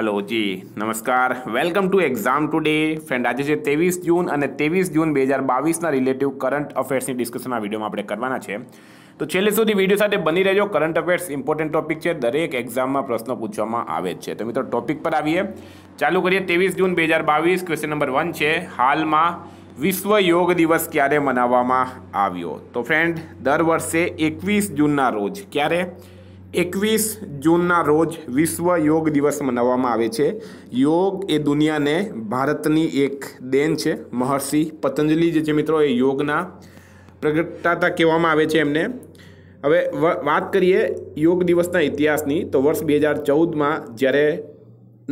hello જી નમસ્કાર welcome to exam today friend આજે છે ત્રેવીસ જૂન અને ત્રેવીસ જૂન બે હજાર બાવીસના રિલેટિવ કરંટ અફેર્સની ડિસ્કશન આ વિડીયોમાં આપણે કરવાના છે તો છેલ્લે સુધી વિડીયો સાથે બની રહેજો કરંટ અફેર્સ ઇમ્પોર્ટન્ટ ટોપિક છે દરેક એક્ઝામમાં પ્રશ્નો પૂછવામાં આવે છે તો મિત્રો ટોપિક પર આવીએ ચાલુ કરીએ ત્રેવીસ જૂન બે હજાર બાવીસ ક્વેશ્ચન નંબર વન છે હાલમાં વિશ્વ યોગ દિવસ ક્યારે મનાવવામાં આવ્યો તો ફ્રેન્ડ દર વર્ષે એકવીસ જૂનના રોજ ક્યારે એકવીસ જૂનના રોજ વિશ્વ યોગ દિવસ મનાવવામાં આવે છે યોગ એ દુનિયાને ભારતની એક દેન છે મહર્ષિ પતંજલિ જે છે મિત્રો એ યોગના પ્રગટાતા કહેવામાં આવે છે એમને હવે વાત કરીએ યોગ દિવસના ઇતિહાસની તો વર્ષ બે હજાર ચૌદમાં જ્યારે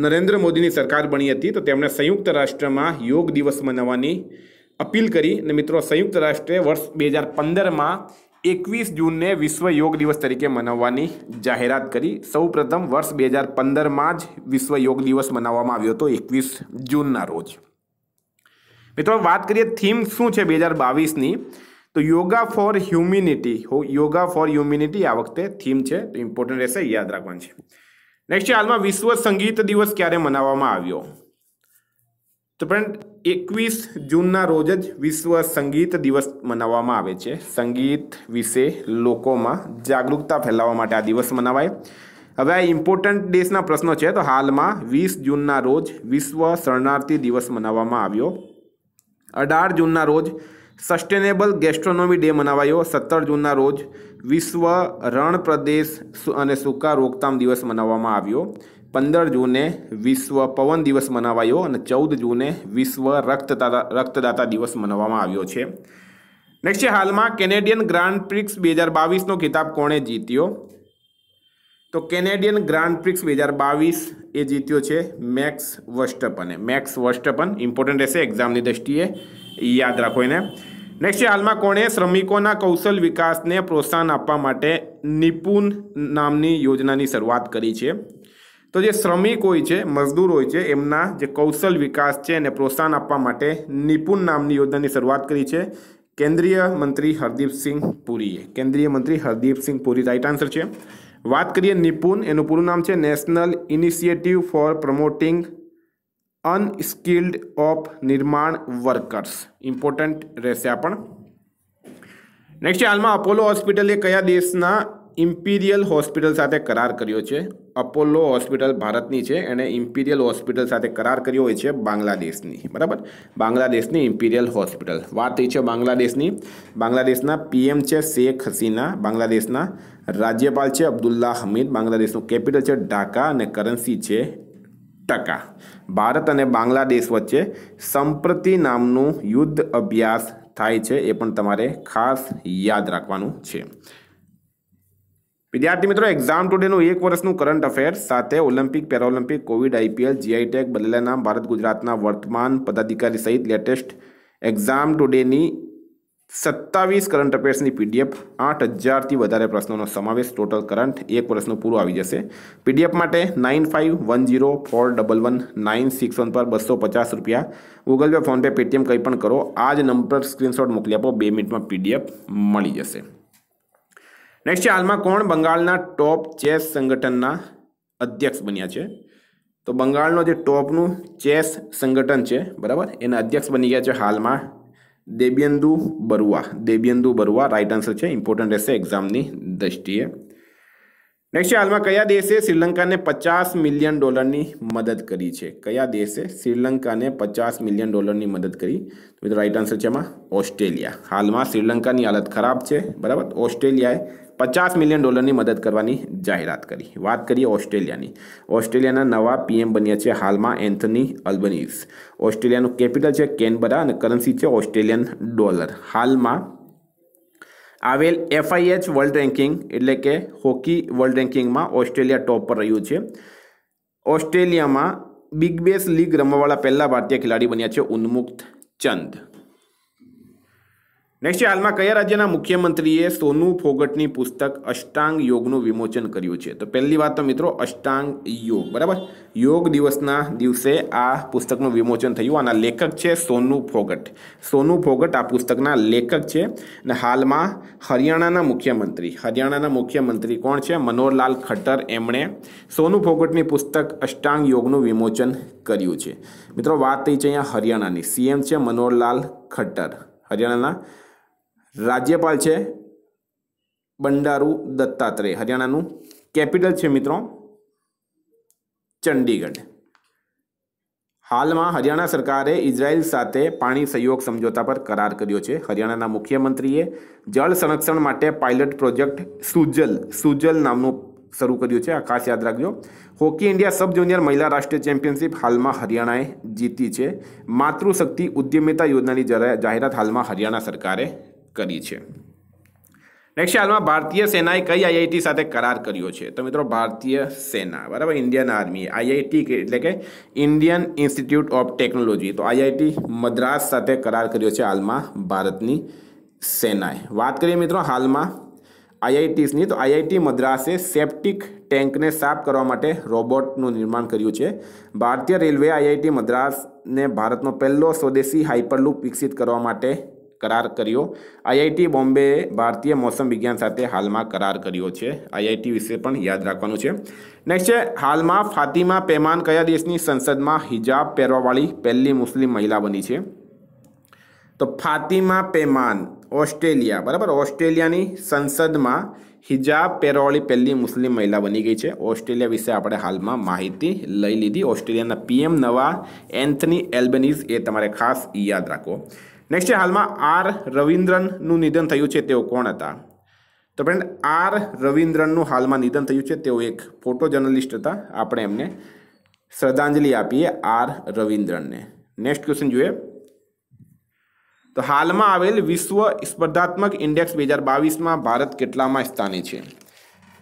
નરેન્દ્ર મોદીની સરકાર બની હતી તો તેમણે સંયુક્ત રાષ્ટ્રમાં યોગ દિવસ મનાવવાની અપીલ કરી અને મિત્રો સંયુક્ત રાષ્ટ્રે વર્ષ બે હજાર પંદરમાં એકવીસ જૂનને વિશ્વ યોગ દિવસ તરીકે મનાવવાની જાહેરાત કરી સૌપ્રથમ વર્ષ બે હજાર પંદરમાં જ વિશ્વ યોગ દિવસ મનાવવામાં આવ્યો હતો એકવીસ જૂનના રોજ મિત્રો વાત કરીએ થીમ શું છે બે હજાર બાવીસની તો યોગા ફોર હ્યુમિનિટી હો યોગા ફોર હ્યુમિનિટી આ વખતે થીમ છે તો ઇમ્પોર્ટન્ટ રહેશે યાદ રાખવાનું છે નેક્સ્ટ હાલમાં વિશ્વ સંગીત દિવસ ક્યારે મનાવવામાં આવ્યો તો પણ એકવીસ જૂનના રોજ જ વિશ્વ સંગીત દિવસ મનાવવામાં આવે છે સંગીત વિશે લોકોમાં જાગૃતતા ફેલાવવા માટે આ દિવસ મનાવાય હવે આ ઇમ્પોર્ટન્ટ ડેસના પ્રશ્નો છે તો હાલમાં વીસ જૂનના રોજ વિશ્વ શરણાર્થી દિવસ મનાવવામાં આવ્યો અઢાર જૂનના રોજ સસ્ટેનેબલ ગેસ્ટ્રોનોમી ડે મનાવાયો સત્તર જૂનના રોજ વિશ્વ રણ પ્રદેશ અને સૂકા રોકતામ દિવસ મનાવવામાં આવ્યો પંદર જૂને વિશ્વ પવન દિવસ મનાવાયો અને ચૌદ જૂને વિશ્વ રક્તદાતા રક્તદાતા દિવસ મનાવવામાં આવ્યો છે નેક્સ્ટ છે હાલમાં કેનેડિયન ગ્રાન્ડ પ્રિક્સ બે હજાર બાવીસનો ખિતાબ કોણે જીત્યો તો કેનેડિયન ગ્રાન્ડ પ્રિક્સ બે હજાર બાવીસ એ જીત્યો છે મેક્સ વર્સ્ટપને મેક્સ વર્સ્ટપન ઇમ્પોર્ટન્ટ રહેશે એક્ઝામની દ્રષ્ટિએ યાદ રાખો એને નેક્સ્ટ હાલમાં કોણે શ્રમિકોના કૌશલ વિકાસને પ્રોત્સાહન આપવા માટે નિપુણ નામની યોજનાની શરૂઆત કરી છે તો જે શ્રમિક હોય છે મજદૂર હોય છે એમના જે કૌશલ વિકાસ છે એને પ્રોત્સાહન આપવા માટે નિપુણ નામની યોજનાની શરૂઆત કરી છે કેન્દ્રીય મંત્રી હરદીપસિંહ પુરીએ કેન્દ્રીય મંત્રી હરદીપસિંહ પુરી રાઇટ આન્સર છે વાત કરીએ નિપુણ એનું પૂરું નામ છે national initiative for promoting unskilled of નિર્માણ વર્કર્સ ઇમ્પોર્ટન્ટ રહેશે આ પણ નેક્સ્ટ હાલમાં અપોલો હોસ્પિટલે કયા દેશના ઇમ્પિરિયલ હોસ્પિટલ સાથે કરાર કર્યો છે અપોલો હોસ્પિટલ ભારતની છે એણે ઇમ્પિરિયલ હોસ્પિટલ સાથે કરાર કર્યો હોય છે બાંગ્લાદેશની બરાબર બાંગ્લાદેશની ઇમ્પિરિયલ હોસ્પિટલ વાત એ છે બાંગ્લાદેશની બાંગ્લાદેશના પીએમ છે શેખ હસીના બાંગ્લાદેશના રાજ્યપાલ છે અબ્દુલ્લા હમીદ બાંગ્લાદેશનું કેપિટલ છે ઢાકા અને કરન્સી છે ટકા ભારત અને બાંગ્લાદેશ વચ્ચે સંપ્રતિ નામનું યુદ્ધ અભ્યાસ થાય છે એ પણ તમારે ખાસ યાદ રાખવાનું છે વિદ્યાર્થી મિત્રો એક્ઝામ ટુડેનું એક વર્ષનું કરંટ અફેર સાથે Olympic Paralympic Covid IPL GI tag બદલેલા નામ ભારત ગુજરાતના વર્તમાન પદાધિકારી સહિત લેટેસ્ટ એક્ઝામ ટુડેની સત્તાવીસ કરંટ અફેર્સની પીડીએફ આઠ હજારથી વધારે પ્રશ્નોનો સમાવેશ ટોટલ કરંટ એક વર્ષનું પૂરું આવી જશે પીડીએફ માટે nine five one zero four double one nine six one પર બસો પચાસ રૂપિયા ગૂગલ પે ફોનપે પેટીએમ કંઈ પણ કરો આ જ નંબર સ્ક્રીનશોટ મોકલી આપો બે મિનિટમાં પીડીએફ મળી જશે નેક્સ્ટ છે હાલમાં કોણ બંગાળના ટોપ ચેસ સંગઠનના અધ્યક્ષ બન્યા છે તો બંગાળનો જે ટોપનું ચેસ સંગઠન છે બરાબર એના અધ્યક્ષ બની ગયા છે હાલમાં દેબ્યંદુ બરુઆ દેબ્યંદુ બરુઆ રાઇટ આન્સર છે ઇમ્પોર્ટન્ટ રહેશે એક્ઝામની દ્રષ્ટિએ નેક્સ્ટ હાલમાં કયા દેશે શ્રીલંકાને પચાસ મિલિયન ડોલરની મદદ કરી છે કયા દેશે શ્રીલંકાને પચાસ મિલિયન ડોલરની મદદ કરી તો રાઇટ આન્સર છે એમાં ઓસ્ટ્રેલિયા હાલમાં શ્રીલંકાની હાલત ખરાબ છે બરાબર ઓસ્ટ્રેલિયાએ પચાસ મિલિયન ડોલરની મદદ કરવાની જાહેરાત કરી વાત કરીએ ઓસ્ટ્રેલિયાની ઓસ્ટ્રેલિયાના નવા પીએમ બન્યા છે હાલમાં એન્થની અલ્બનીઝ ઓસ્ટ્રેલિયાનું કેપિટલ છે કેનબરા અને કરન્સી છે ઓસ્ટ્રેલિયન ડોલર હાલમાં આવેલ એફઆઈએચ વર્લ્ડ રેન્કિંગ એટલે કે હોકી વર્લ્ડ રેન્કિંગમાં ઓસ્ટ્રેલિયા ટોપ પર રહ્યું છે ઓસ્ટ્રેલિયામાં બિગ બેસ લીગ રમવાવાળા પહેલા ભારતીય ખેલાડી બન્યા છે ઉન્મુક્ત ચંદ નેક્સ્ટ હાલમાં કયા રાજ્યના મુખ્યમંત્રીએ સોનુ ફોગટની પુસ્તક અષ્ટાંગ યોગનું વિમોચન કર્યું છે તો પહેલી વાત તો મિત્રો અષ્ટાંગ યોગ બરાબર યોગ દિવસના દિવસે આ પુસ્તકનું વિમોચન થયું આના લેખક છે સોનુ ફોગટ સોનુ ફોગટ આ પુસ્તકના લેખક છે અને હાલમાં હરિયાણાના મુખ્યમંત્રી હરિયાણાના મુખ્યમંત્રી કોણ છે મનોહરલાલ ખટ્ટર એમણે સોનુ ફોગટની પુસ્તક અષ્ટાંગ યોગનું વિમોચન કર્યું છે મિત્રો વાત થઈ છે અહીંયા હરિયાણાની સીએમ છે મનોહરલાલ ખટ્ટર હરિયાણાના રાજ્યપાલ છે બંડારુ દત્તાત્રેય હરિયાણાનું કેપિટલ છે મિત્રો ચંડીગઢ હાલમાં હરિયાણા સરકારે ઇઝરાયલ સાથે પાણી સહયોગ સમજોતા પર કરાર કર્યો છે હરિયાણાના મુખ્યમંત્રીએ જળ સંરક્ષણ માટે પાયલટ પ્રોજેક્ટ સુજલ સુજલ નામનું શરૂ કર્યું છે આ ખાસ યાદ રાખજો હોકી ઇન્ડિયા સબ જુનિયર મહિલા રાષ્ટ્રીય ચેમ્પિયનશિપ હાલમાં હરિયાણાએ જીતી છે માતૃશક્તિ ઉદ્યમિતા યોજનાની જાહેરાત હાલમાં હરિયાણા સરકારે કરી છે નેક્સ્ટ હાલમાં ભારતીય સેનાએ કઈ આઈઆઈટી સાથે કરાર કર્યો છે તો મિત્રો ભારતીય સેના બરાબર ઇન્ડિયન આર્મી આઈઆઈટી એટલે કે ઇન્ડિયન ઇન્સ્ટિટ્યૂટ ઓફ ટેકનોલોજી તો આઈઆઈટી મદ્રાસ સાથે કરાર કર્યો છે હાલમાં ભારતની સેનાએ વાત કરીએ મિત્રો હાલમાં આઈઆઈટીસની તો આઈઆઈટી મદ્રાસે સેપ્ટિક ટેન્કને સાફ કરવા માટે રોબોટનું નિર્માણ કર્યું છે ભારતીય રેલવે આઈઆઈટી મદ્રાસને ભારતનો પહેલો સ્વદેશી હાઇપરલૂપ વિકસિત કરવા માટે કરાર કર્યો આઈઆઈટી બોમ્બે ભારતીય મોસમ વિજ્ઞાન સાથે હાલમાં કરાર કર્યો છે આઈઆઈટી વિશે પણ યાદ રાખવાનું છે નેક્સ્ટ છે હાલમાં ફાતિમા પેમાન કયા દેશની સંસદમાં હિજાબ પહેરવાવાળી પહેલી મુસ્લિમ મહિલા બની છે તો ફાતિમા પેમાન ઓસ્ટ્રેલિયા બરાબર ઓસ્ટ્રેલિયાની સંસદમાં હિજાબ પહેરવાળી પહેલી મુસ્લિમ મહિલા બની ગઈ છે ઓસ્ટ્રેલિયા વિશે આપણે હાલમાં માહિતી લઈ લીધી ઓસ્ટ્રેલિયાના પીએમ નવા એન્થની એલ્બનીઝ એ તમારે ખાસ યાદ રાખો નેક્સ્ટ છે હાલમાં આર રવિન્દ્રનનું નિધન થયું છે તેઓ કોણ હતા તો ફ્રેન્ડ આર રવિન્દ્રનનું હાલમાં નિધન થયું છે તેઓ એક ફોટો જર્નલિસ્ટ હતા આપણે એમને શ્રદ્ધાંજલિ આપીએ આર રવિન્દ્રનને નેક્સ્ટ ક્વેશ્ચન જોઈએ તો હાલમાં આવેલ વિશ્વ સ્પર્ધાત્મક ઇન્ડેક્સ બે હજાર બાવીસમાં ભારત કેટલામાં સ્થાને છે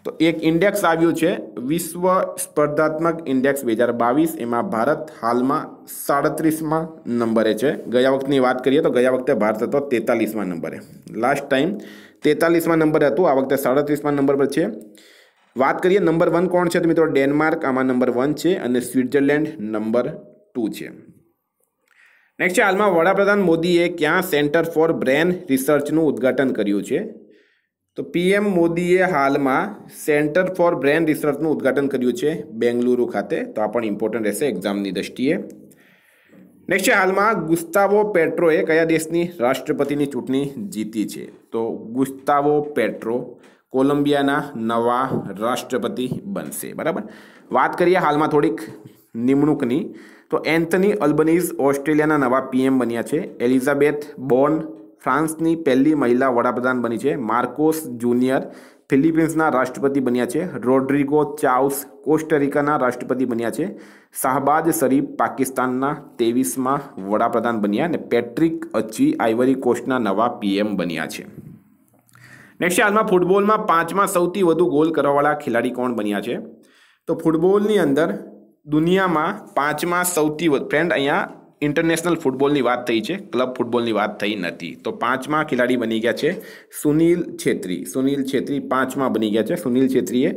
તો એક ઇન્ડેક્સ આવ્યું છે વિશ્વ સ્પર્ધાત્મક ઇન્ડેક્સ બે હજાર બાવીસ એમાં ભારત હાલમાં સાડત્રીસમાં નંબરે છે ગયા વખતની વાત કરીએ તો ગયા વખતે ભારત હતો તેતાલીસમાં નંબરે લાસ્ટ ટાઈમ તેતાલીસમાં નંબર હતું આ વખતે સાડત્રીસમાં નંબર પર છે વાત કરીએ નંબર વન કોણ છે તો મિત્રો ડેનમાર્ક આમાં નંબર વન છે અને સ્વિટ્ઝરલેન્ડ નંબર ટુ છે નેક્સ્ટ છે હાલમાં વડાપ્રધાન મોદીએ ક્યાં સેન્ટર ફોર બ્રેન રિસર્ચનું ઉદ્ઘાટન કર્યું છે તો પીએમ મોદીએ હાલમાં સેન્ટર ફોર બ્રેન રિસર્ચનું ઉદ્ઘાટન કર્યું છે બેંગલુરુ ખાતે તો આ પણ ઇમ્પોર્ટન્ટ રહેશે એક્ઝામની દ્રષ્ટિએ નેક્સ્ટ છે હાલમાં ગુસ્તાવો પેટ્રોએ કયા દેશની રાષ્ટ્રપતિની ચૂંટણી જીતી છે તો ગુસ્તાવો પેટ્રો કોલંબિયાના નવા રાષ્ટ્રપતિ બનશે બરાબર વાત કરીએ હાલમાં થોડીક નિમણૂકની તો એન્થની અલ્બનીઝ ઓસ્ટ્રેલિયાના નવા પીએમ બન્યા છે એલિઝાબેથ બોર્ન ફ્રાન્સની પહેલી મહિલા વડાપ્રધાન બની છે માર્કોસ જુનિયર ફિલિપિન્સના રાષ્ટ્રપતિ બન્યા છે રોડ્રિગો ચાઉસ કોસ્ટરિકાના રાષ્ટ્રપતિ બન્યા છે શાહબાદ શરીફ પાકિસ્તાનના ત્રેવીસમાં વડાપ્રધાન બન્યા અને પેટ્રિક અચી આઇવરી કોસ્ટના નવા પીએમ બન્યા છે નેક્સ્ટ હાલમાં ફૂટબોલમાં પાંચમાં સૌથી વધુ ગોલ કરવાવાળા ખેલાડી કોણ બન્યા છે તો ફૂટબોલની અંદર દુનિયામાં પાંચમાં સૌથી વધુ ફ્રેન્ડ અહીંયા ઇન્ટરનેશનલ ફૂટબોલની વાત થઈ છે ક્લબ ફૂટબોલની વાત થઈ નથી તો પાંચમા ખેલાડી બની ગયા છે સુનિલ છેત્રી સુનિલ છેત્રી પાંચમા બની ગયા છે સુનિલ છેત્રીએ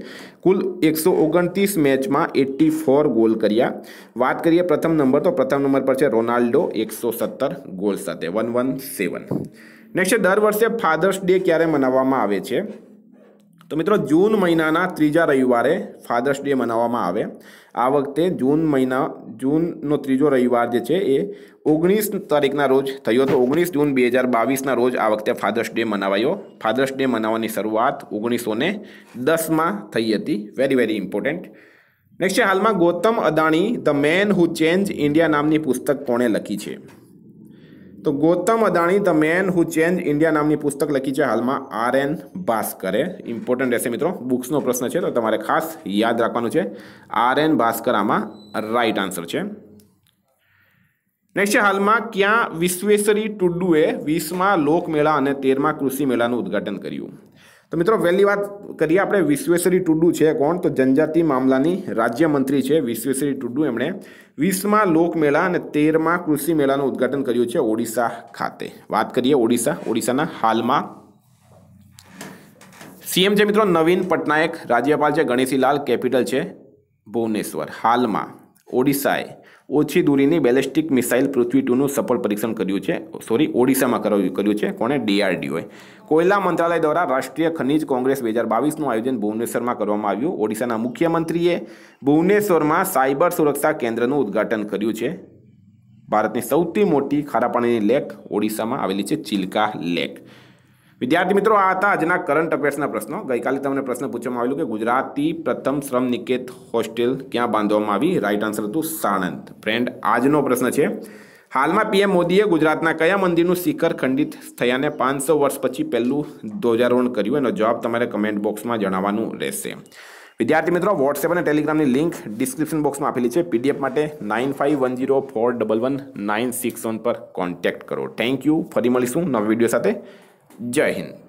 કુલ એકસો ઓગણત્રીસ મેચમાં એટી ફોર ગોલ કર્યા વાત કરીએ પ્રથમ નંબર તો પ્રથમ નંબર પર છે રોનાલ્ડો એકસો સત્તર ગોલ સાથે વન વન સેવન નેક્સ્ટ દર વર્ષે ફાધર્સ ડે ક્યારે મનાવવામાં આવે છે તો મિત્રો જૂન મહિનાના ત્રીજા રવિવારે ફાધર્સ ડે મનાવવામાં આવે આ વખતે જૂન મહિના જૂનનો ત્રીજો રવિવાર જે છે એ ઓગણીસ તારીખના રોજ થયો હતો ઓગણીસ જૂન બે હજાર બાવીસના રોજ આ વખતે ફાધર્સ ડે મનાવાયો ફાધર્સ ડે મનાવવાની શરૂઆત ઓગણીસો ને દસમાં થઈ હતી વેરી વેરી ઇમ્પોર્ટન્ટ નેક્સ્ટ છે હાલમાં Gautam Adani the man who change India નામની પુસ્તક કોણે લખી છે તો Gautam Adani the man who change India નામની પુસ્તક લખી છે હાલમાં આર એન ભાસ્કરે ઇમ્પોર્ટન્ટ રહેશે મિત્રો બુક્સનો પ્રશ્ન છે તો તમારે ખાસ યાદ રાખવાનું છે આર એન ભાસ્કર આમાં રાઈટ આન્સર છે નેક્સ્ટ છે હાલમાં ક્યાં વિશ્વેશ્વરી ટુડુએ વીસમાં લોકમેળા અને તેરમાં કૃષિ મેળાનું ઉદ્ઘાટન કર્યું તો મિત્રો પહેલી વાત કરીએ આપણે વિશ્વેશ્વરી ટુડુ છે કોણ તો જનજાતિ મામલાની રાજ્યમંત્રી છે વિશ્વેશ્વરી ટુડુ એમણે વીસમાં લોકમેળા અને તેરમાં કૃષિ મેળાનું ઉદ્ઘાટન કર્યું છે ઓડિશા ખાતે વાત કરીએ ઓડિશા ઓડિશાના હાલમાં સીએમ છે મિત્રો નવીન પટનાયક રાજ્યપાલ છે ગણેશીલાલ કેપિટલ છે ભુવનેશ્વર હાલમાં ઓડિશાએ ઓછી દૂરીની બેલેસ્ટિક મિસાઇલ પૃથ્વી ટુનું સફળ પરીક્ષણ કર્યું છે સોરી ઓડિશામાં કર્યું છે કોણે ડીઆરડીઓએ કોયલા મંત્રાલય દ્વારા રાષ્ટ્રીય ખનિજ કોંગ્રેસ બે હજાર બાવીસનું આયોજન ભુવનેશ્વરમાં કરવામાં આવ્યું ઓડિશાના મુખ્યમંત્રીએ ભુવનેશ્વરમાં સાયબર સુરક્ષા કેન્દ્રનું ઉદ્ઘાટન કર્યું છે ભારતની સૌથી મોટી ખારા પાણીની લેક ઓડિશામાં આવેલી છે ચિલકા લેક વિદ્યાર્થી મિત્રો આ હતા આજના કરંટ અફેર્સના પ્રશ્નો ગઈકાલે તમને પ્રશ્ન પૂછવામાં આવેલું કે ગુજરાતી પ્રથમ શ્રમ નિકેત હોસ્ટેલ ક્યાં બાંધવામાં આવી રાઇટ આન્સર હતું સાણંદ ફ્રેન્ડ આજનો પ્રશ્ન છે હાલમાં પીએમ મોદીએ ગુજરાતના કયા મંદિરનું શિખર ખંડિત થયાને પાંચસો વર્ષ પછી પહેલું ધ્વજારોહણ કર્યું એનો જવાબ તમારે કમેન્ટ બોક્સમાં જણાવવાનું રહેશે વિદ્યાર્થી મિત્રો વોટ્સએપ અને ટેલિગ્રામની લિંક ડિસ્ક્રિપ્શન બોક્સમાં આપેલી છે પીડીએફ માટે nine five one zero four double one nine six one પર કોન્ટેક્ટ કરો થેન્ક યુ ફરી મળીશું નવા વિડીયો સાથે જય હિન્દ